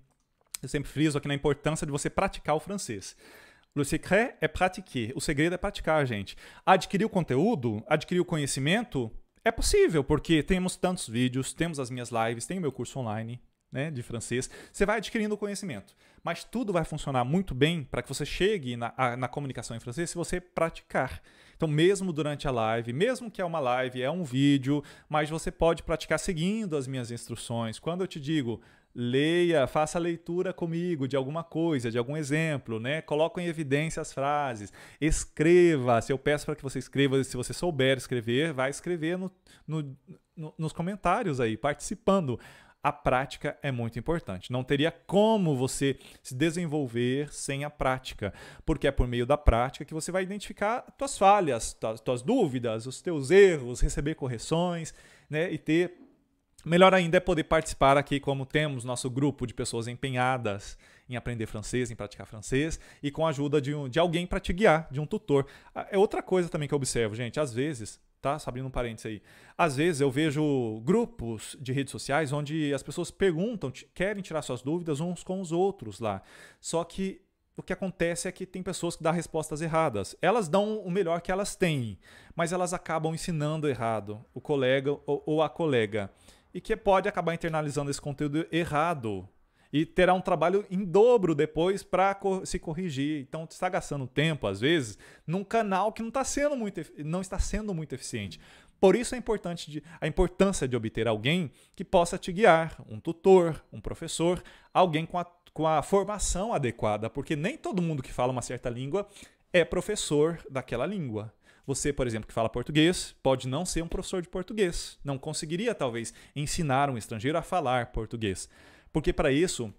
[SPEAKER 1] eu sempre friso aqui na importância de você praticar o francês. Le secret é pratiquer. O segredo é praticar, gente. Adquirir o conteúdo, adquirir o conhecimento, é possível, porque temos tantos vídeos, temos as minhas lives, tem o meu curso online, né, de francês, você vai adquirindo conhecimento. Mas tudo vai funcionar muito bem para que você chegue na, a, na, comunicação em francês se você praticar. Então, mesmo durante a live, mesmo que é uma live, é um vídeo, mas você pode praticar seguindo as minhas instruções. Quando eu te digo, leia, faça a leitura comigo de alguma coisa, de algum exemplo, né? Coloque em evidência as frases, escreva. Se eu peço para que você escreva, se você souber escrever, vai escrever no, no, no, nos comentários aí, participando. A prática é muito importante. Não teria como você se desenvolver sem a prática, porque é por meio da prática que você vai identificar tuas falhas, tuas, tuas dúvidas, os teus erros, receber correções, né, e ter Melhor ainda é poder participar aqui, como temos nosso grupo de pessoas empenhadas em aprender francês, em praticar francês, e com a ajuda de, um, de alguém para te guiar, de um tutor. Ah, é outra coisa também que eu observo, gente. Às vezes, tá? Só abrindo um parênteses aí. Às vezes eu vejo grupos de redes sociais onde as pessoas perguntam, querem tirar suas dúvidas uns com os outros lá. Só que o que acontece é que tem pessoas que dão respostas erradas. Elas dão o melhor que elas têm, mas elas acabam ensinando errado o colega ou, ou a colega e que pode acabar internalizando esse conteúdo errado e terá um trabalho em dobro depois para se corrigir. Então está gastando tempo às vezes num canal que não está sendo muito não está sendo muito eficiente. Por isso é importante de, a importância de obter alguém que possa te guiar, um tutor, um professor, alguém com a, com a formação adequada, porque nem todo mundo que fala uma certa língua é professor daquela língua. Você, por exemplo, que fala português, pode não ser um professor de português, não conseguiria talvez ensinar um estrangeiro a falar português. Porque para isso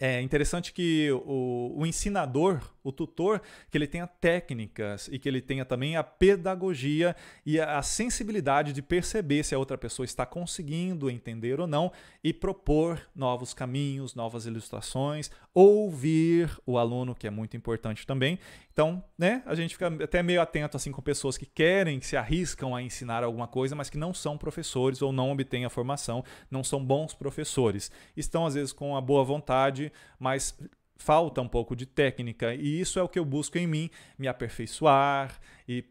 [SPEAKER 1] é interessante que o, o ensinador o tutor, que ele tenha técnicas e que ele tenha também a pedagogia e a sensibilidade de perceber se a outra pessoa está conseguindo entender ou não e propor novos caminhos, novas ilustrações, ouvir o aluno, que é muito importante também. Então, né, a gente fica até meio atento assim com pessoas que querem, que se arriscam a ensinar alguma coisa, mas que não são professores ou não obtêm a formação, não são bons professores. Estão às vezes com a boa vontade, mas falta um pouco de técnica e isso é o que eu busco em mim, me aperfeiçoar e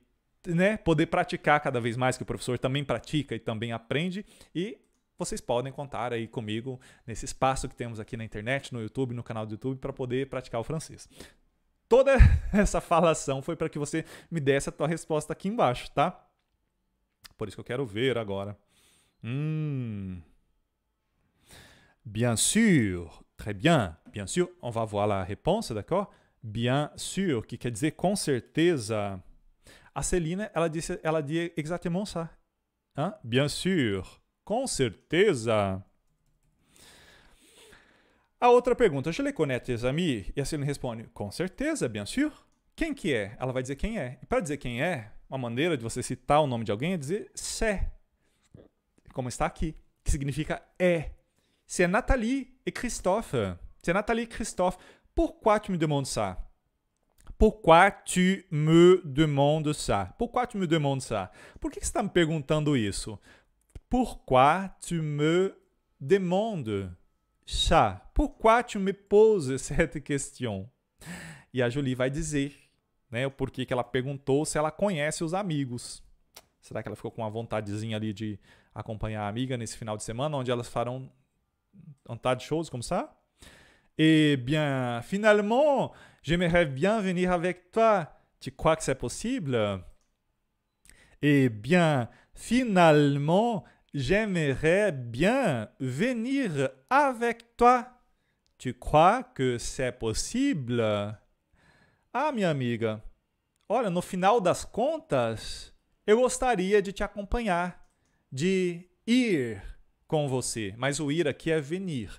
[SPEAKER 1] né, poder praticar cada vez mais que o professor também pratica e também aprende e vocês podem contar aí comigo nesse espaço que temos aqui na internet, no YouTube, no canal do YouTube para poder praticar o francês. Toda essa falação foi para que você me desse a tua resposta aqui embaixo, tá? Por isso que eu quero ver agora. Hum. Bien sûr, Très bien. Bien sûr, on va voir a resposta, d'accord? Bien sûr, que quer dizer com certeza. A Celina, ela disse, ela disse exatamente ça. Hein? Bien sûr. Com certeza. A outra pergunta, je les connais amis? E a Celina responde, com certeza, bien sûr. Quem que é? Ela vai dizer quem é. E para dizer quem é, uma maneira de você citar o nome de alguém é dizer c'est, como está aqui, que significa é. Se é Nathalie, e Christophe. C'est Nathalie et Christophe. Pourquoi tu me demandes ça Pourquoi tu me demandes ça Pourquoi tu me demandes ça Por que, que você está me perguntando isso? Pourquoi tu me demandes ça Pourquoi tu me poses cette question E a Julie vai dizer né, o porquê que ela perguntou se ela conhece os amigos. Será que ela ficou com uma vontadezinha ali de acompanhar a amiga nesse final de semana, onde elas farão un tas de choses comme ça. Eh bien, finalement, j'aimerais bien venir avec toi. Tu crois que c'est possible Eh bien, finalement, j'aimerais bien venir avec toi. Tu crois que c'est possible? Ah, minha amiga, olha, no final das contas, eu gostaria de te acompanhar, de ir com você, mas o ir aqui é venir.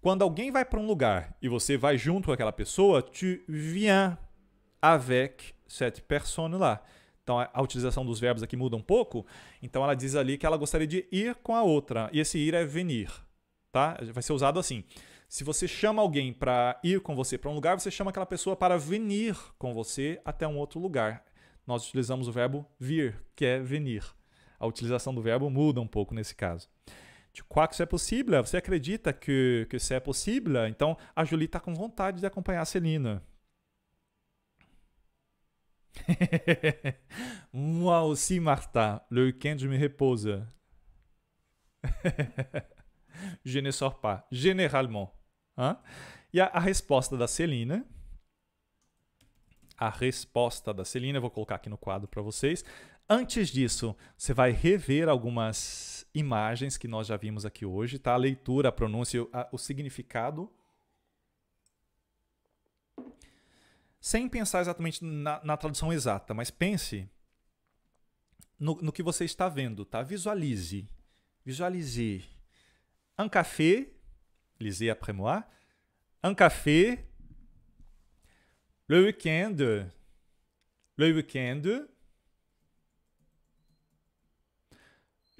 [SPEAKER 1] Quando alguém vai para um lugar e você vai junto com aquela pessoa, tu viens avec cette personne lá. Então a utilização dos verbos aqui muda um pouco. Então ela diz ali que ela gostaria de ir com a outra. E esse ir é venir, tá? Vai ser usado assim. Se você chama alguém para ir com você para um lugar, você chama aquela pessoa para venir com você até um outro lugar. Nós utilizamos o verbo vir, que é venir. A utilização do verbo muda um pouco nesse caso. Tu crois que isso é possível? Você acredita que, que isso é possível? Então, a Julie está com vontade de acompanhar a Celina. Moi aussi, Marta. Le week me repousa. je ne sors pas. Généralement. Hein? E a, a resposta da Celina a resposta da Celina. Eu vou colocar aqui no quadro para vocês. Antes disso, você vai rever algumas imagens que nós já vimos aqui hoje, tá? A leitura, a pronúncia, a, o significado. Sem pensar exatamente na, na tradução exata, mas pense no, no, que você está vendo, tá? Visualize. Visualize. Un café, lisez après moi. Un café, le week-end, le week-end,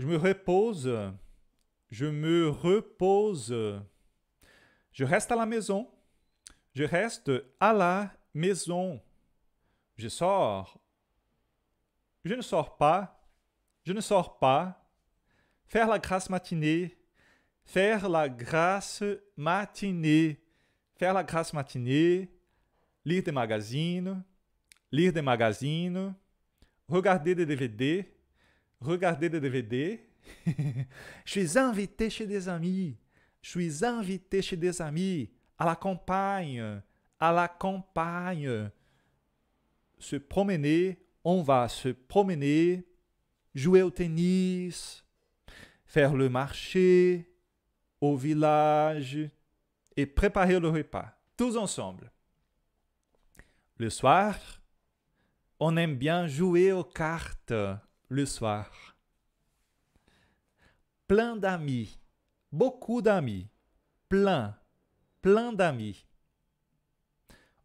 [SPEAKER 1] Je me repose. Je me repose. Je reste à la maison. Je reste à la maison. Je sors. Je ne sors pas. Je ne sors pas. Faire la grâce matinée. Faire la grâce matinée. Faire la grâce matinée. Lire des magazines. Lire des magazines. Regarder des DVD. Regardez des DVD. je suis invité chez des amis. Je suis invité chez des amis. À la campagne. À la campagne. Se promener. On va se promener. Jouer au tennis. Faire le marché. Au village. Et préparer le repas. Tous ensemble. Le soir, on aime bien jouer aux cartes le soir. Plein d'amis, beaucoup d'amis, plein, plein d'amis.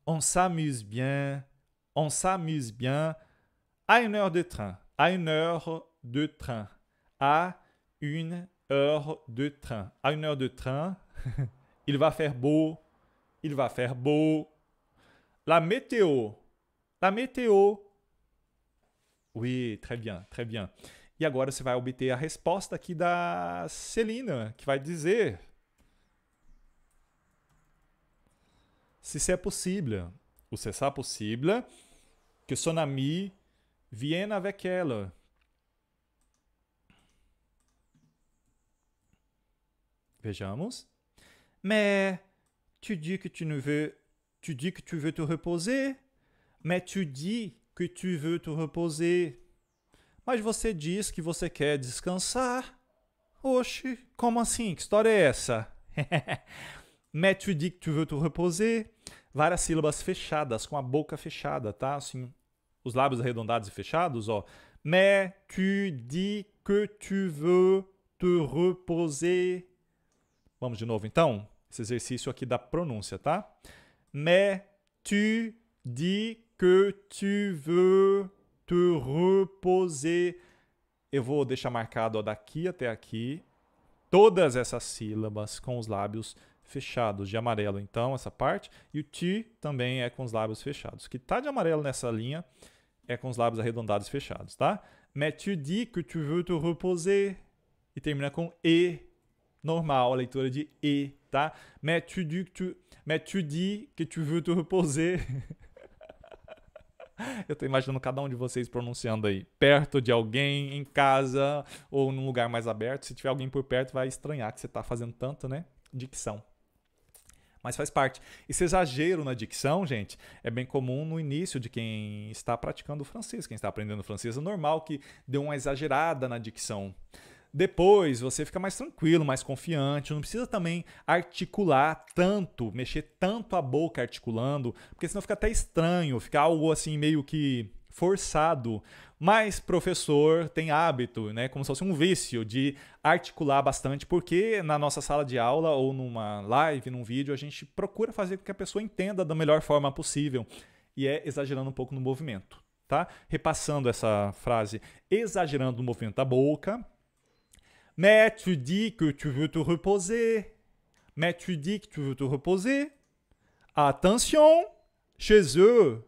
[SPEAKER 1] On s'amuse bien, on s'amuse bien à une heure de train, à une heure de train, à une heure de train, à une heure de train. il va faire beau, il va faire beau. La météo, la météo, Oui, très bien, très bien. E agora você vai obter a resposta aqui da Celina, que vai dizer se c'est é possível, ou se c'est possível que son ami vienne avec ela. Vejamos. Mais tu dis que tu ne veux, tu dis que tu veux te reposer, mais tu dis que tu veux te reposer. Mas você diz que você quer descansar. Oxe, como assim? Que história é essa? Mais tu dis que tu veux te reposer. Várias sílabas fechadas, com a boca fechada, tá? Assim, os lábios arredondados e fechados, ó. Mais tu dis que tu veux te reposer. Vamos de novo, então? Esse exercício aqui da pronúncia, tá? Mais tu dis que tu veux te reposer. Eu vou deixar marcado ó, daqui até aqui todas essas sílabas com os lábios fechados, de amarelo então, essa parte, e o ti também é com os lábios fechados. O que tá de amarelo nessa linha é com os lábios arredondados fechados, tá? Mais tu dis que tu veux te reposer. E termina com e, normal, a leitura de e, tá? Mais tu dis que tu, mais tu, dis que tu veux te reposer. Eu tô imaginando cada um de vocês pronunciando aí. Perto de alguém, em casa ou num lugar mais aberto. Se tiver alguém por perto, vai estranhar que você tá fazendo tanto, né? Dicção. Mas faz parte. Esse exagero na dicção, gente, é bem comum no início de quem está praticando francês. Quem está aprendendo francês é normal que dê uma exagerada na dicção. Depois você fica mais tranquilo, mais confiante, não precisa também articular tanto, mexer tanto a boca articulando, porque senão fica até estranho, fica algo assim meio que forçado. Mas professor tem hábito, né, como se fosse um vício de articular bastante, porque na nossa sala de aula ou numa live, num vídeo, a gente procura fazer com que a pessoa entenda da melhor forma possível e é exagerando um pouco no movimento, tá? Repassando essa frase, exagerando no movimento da boca, mais tu dis que tu veux te reposer. Mais tu dis que tu veux te reposer. Atenção! Chez eux.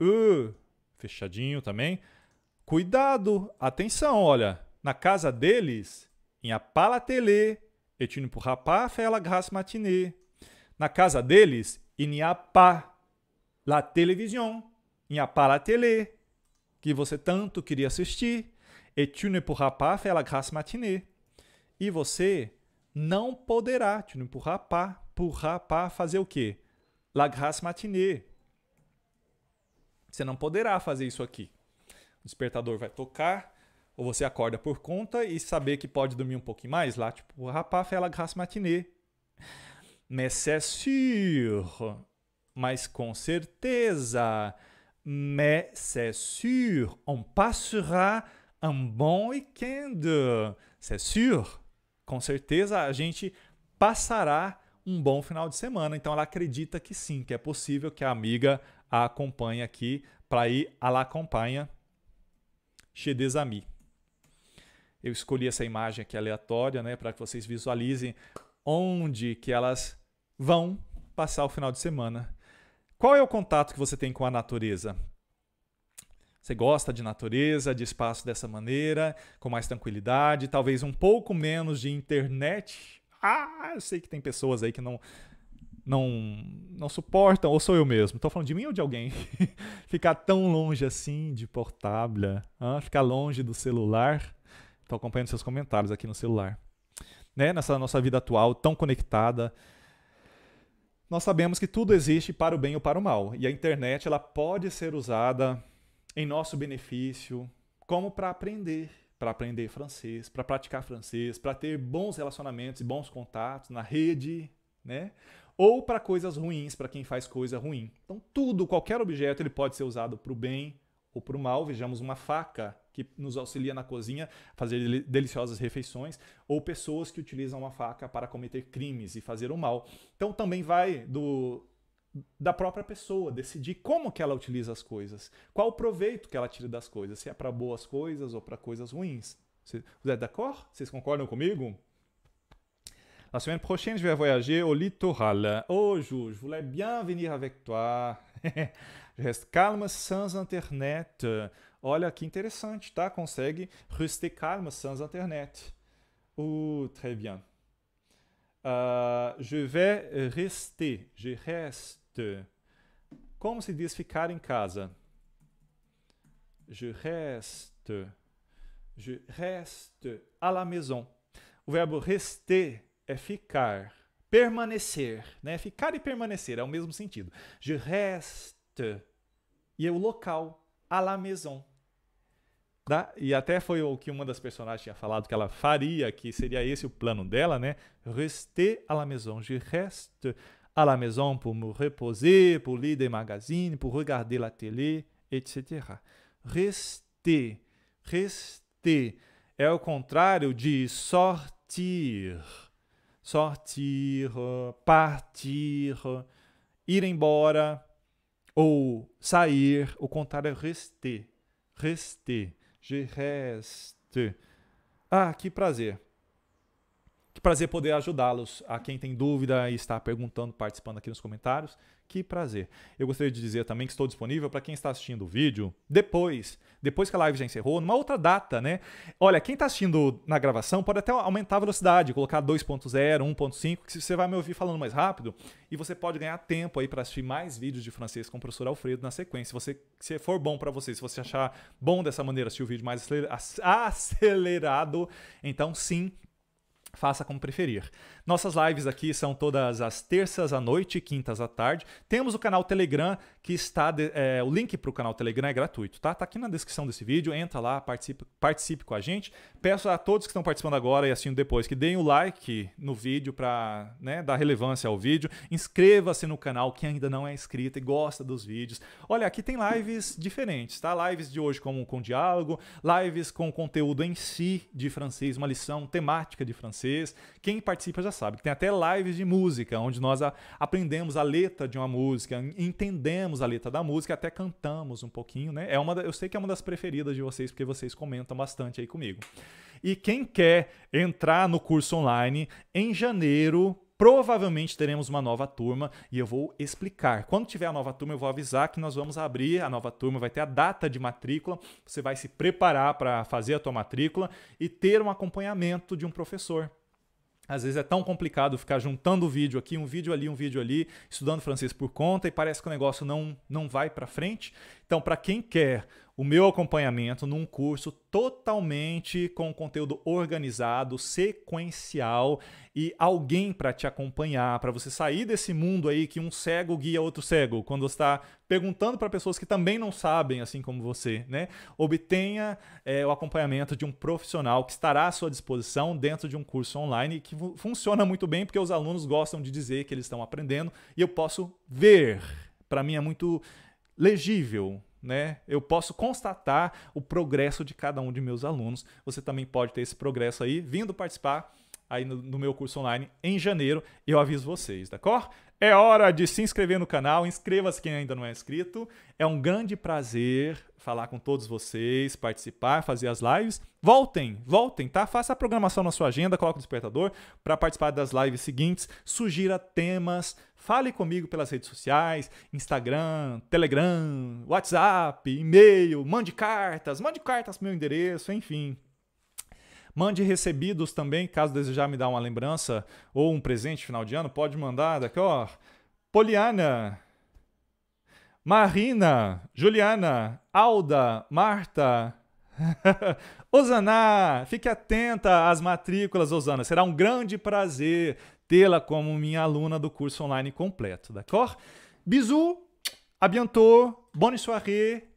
[SPEAKER 1] Eux. Fechadinho também. Cuidado, atenção, olha. Na casa deles, em Apalatele, et une pourras pas faire la grasse matinée. Na casa deles, il n'y a pas la télévision. Il n'y a pas la télé que você tanto queria assistir. Et tu ne pourras pas faire la grasse matinée. E você não poderá, tu ne pourras pas, pourras pas fazer o quê? La grasse matinée. Você não poderá fazer isso aqui. O despertador vai tocar, ou você acorda por conta e saber que pode dormir um pouquinho mais lá, tipo, rapaz, faire la grasse matinée. Mais c'est sûr. Mas com certeza. Mais c'est sûr, on passera um bom weekend. C'est é sûr. Com certeza a gente passará um bom final de semana. Então ela acredita que sim, que é possível que a amiga a acompanhe aqui para ir à la acompanha chez des amis. Eu escolhi essa imagem aqui aleatória, né, para que vocês visualizem onde que elas vão passar o final de semana. Qual é o contato que você tem com a natureza? Você gosta de natureza, de espaço dessa maneira, com mais tranquilidade, talvez um pouco menos de internet. Ah, eu sei que tem pessoas aí que não não não suportam, ou sou eu mesmo. Estou falando de mim ou de alguém? ficar tão longe assim de portável, ah, ficar longe do celular. Estou acompanhando seus comentários aqui no celular. Né? Nessa nossa vida atual tão conectada, nós sabemos que tudo existe para o bem ou para o mal. E a internet ela pode ser usada em nosso benefício, como para aprender, para aprender francês, para praticar francês, para ter bons relacionamentos e bons contatos na rede, né? Ou para coisas ruins, para quem faz coisa ruim. Então, tudo, qualquer objeto, ele pode ser usado para o bem ou para o mal. Vejamos uma faca que nos auxilia na cozinha fazer deliciosas refeições, ou pessoas que utilizam uma faca para cometer crimes e fazer o mal. Então, também vai do da própria pessoa, decidir como que ela utiliza as coisas, qual o proveito que ela tira das coisas, se é para boas coisas ou para coisas ruins. Vous êtes d'accord? Vocês concordam comigo? La semaine prochaine, je vais voyager au littoral. Oh, Ju, je voulais bien venir avec toi. je reste calma sans internet. Olha que interessante, tá? Consegue rester calma sans internet. Oh, très bien. Uh, je vais rester. Je reste te. Como se diz ficar em casa? Je reste. Je reste à la maison. O verbo rester é ficar, permanecer, né? Ficar e permanecer é o mesmo sentido. Je reste e é o local à la maison. Tá? E até foi o que uma das personagens tinha falado que ela faria, que seria esse o plano dela, né? Rester à la maison, je reste à la maison pour me reposer, pour lire des magazines, pour regarder la télé, etc. Rester, rester é o contrário de sortir. Sortir, partir, ir embora ou sair. O contrário é rester. Rester. Je reste. Ah, que prazer. Que prazer poder ajudá-los. A quem tem dúvida e está perguntando, participando aqui nos comentários, que prazer. Eu gostaria de dizer também que estou disponível para quem está assistindo o vídeo depois, depois que a live já encerrou, numa outra data, né? Olha, quem está assistindo na gravação pode até aumentar a velocidade, colocar 2.0, 1.5, que você vai me ouvir falando mais rápido e você pode ganhar tempo aí para assistir mais vídeos de francês com o professor Alfredo na sequência. Se você, se for bom para você, se você achar bom dessa maneira assistir o vídeo mais acelerado, então sim, Faça como preferir. Nossas lives aqui são todas as terças à noite e quintas à tarde. Temos o canal Telegram, que está. De, é, o link para o canal Telegram é gratuito, tá? Tá aqui na descrição desse vídeo. Entra lá, participe, participe com a gente. Peço a todos que estão participando agora e assim depois que deem o like no vídeo para né, dar relevância ao vídeo. Inscreva-se no canal quem ainda não é inscrito e gosta dos vídeos. Olha, aqui tem lives diferentes, tá? Lives de hoje com, com diálogo, lives com conteúdo em si de francês, uma lição temática de francês. Quem participa já sabe? Tem até lives de música, onde nós a, aprendemos a letra de uma música, entendemos a letra da música, até cantamos um pouquinho, né? É uma, da, eu sei que é uma das preferidas de vocês, porque vocês comentam bastante aí comigo. E quem quer entrar no curso online, em janeiro, provavelmente teremos uma nova turma e eu vou explicar. Quando tiver a nova turma, eu vou avisar que nós vamos abrir a nova turma, vai ter a data de matrícula, você vai se preparar para fazer a tua matrícula e ter um acompanhamento de um professor às vezes é tão complicado ficar juntando vídeo aqui, um vídeo ali, um vídeo ali, estudando francês por conta e parece que o negócio não, não vai para frente. Então, para quem quer o meu acompanhamento num curso totalmente com conteúdo organizado, sequencial e alguém para te acompanhar, para você sair desse mundo aí que um cego guia outro cego, quando você está perguntando para pessoas que também não sabem, assim como você, né? Obtenha é, o acompanhamento de um profissional que estará à sua disposição dentro de um curso online que funciona muito bem porque os alunos gostam de dizer que eles estão aprendendo e eu posso ver. Para mim é muito legível né? Eu posso constatar o progresso de cada um de meus alunos. Você também pode ter esse progresso aí vindo participar aí no, no meu curso online em janeiro. Eu aviso vocês, tá d'accord? É hora de se inscrever no canal, inscreva-se quem ainda não é inscrito. É um grande prazer falar com todos vocês, participar, fazer as lives. Voltem, voltem, tá? Faça a programação na sua agenda, coloque o despertador para participar das lives seguintes. Sugira temas, fale comigo pelas redes sociais, Instagram, Telegram, WhatsApp, e-mail, mande cartas, mande cartas pro meu endereço, enfim. Mande recebidos também, caso desejar me dar uma lembrança ou um presente final de ano, pode mandar daqui, ó. Poliana, Marina, Juliana, Alda, Marta, Osana, fique atenta às matrículas, Osana. Será um grande prazer tê-la como minha aluna do curso online completo, d'accord? Bisous, à bonne soirée